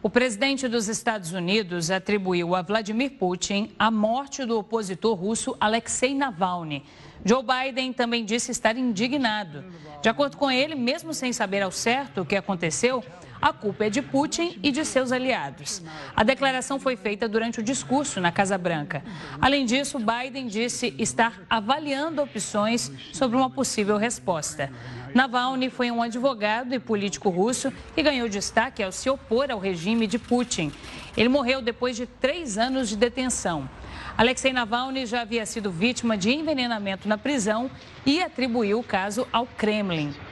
O presidente dos Estados Unidos atribuiu a Vladimir Putin a morte do opositor russo Alexei Navalny. Joe Biden também disse estar indignado. De acordo com ele, mesmo sem saber ao certo o que aconteceu, a culpa é de Putin e de seus aliados. A declaração foi feita durante o discurso na Casa Branca. Além disso, Biden disse estar avaliando opções sobre uma possível resposta. Navalny foi um advogado e político russo que ganhou destaque ao se opor ao regime de Putin. Ele morreu depois de três anos de detenção. Alexei Navalny já havia sido vítima de envenenamento na prisão e atribuiu o caso ao Kremlin.